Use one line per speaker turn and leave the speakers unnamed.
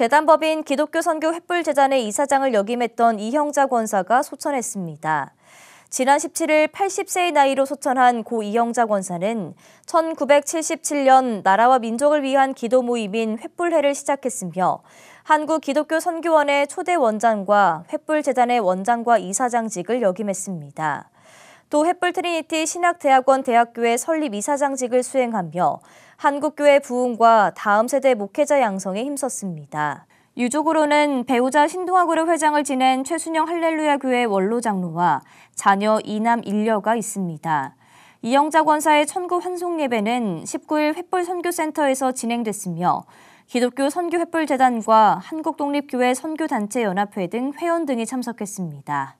재단법인 기독교 선교 횃불 재단의 이사장을 역임했던 이형자 권사가 소천했습니다. 지난 17일 80세의 나이로 소천한 고 이형자 권사는 1977년 나라와 민족을 위한 기도 모임인 횃불회를 시작했으며 한국 기독교 선교원의 초대 원장과 횃불 재단의 원장과 이사장직을 역임했습니다. 또 햇불 트리니티 신학대학원 대학교의 설립 이사장직을 수행하며 한국교회 부흥과 다음 세대 목회자 양성에 힘썼습니다. 유족으로는 배우자 신동아그룹 회장을 지낸 최순영 할렐루야 교회 원로 장로와 자녀 이남 일녀가 있습니다. 이영자 권사의 천국 환송 예배는 19일 횃불 선교센터에서 진행됐으며 기독교 선교 횃불 재단과 한국 독립교회 선교 단체 연합회 등 회원 등이 참석했습니다.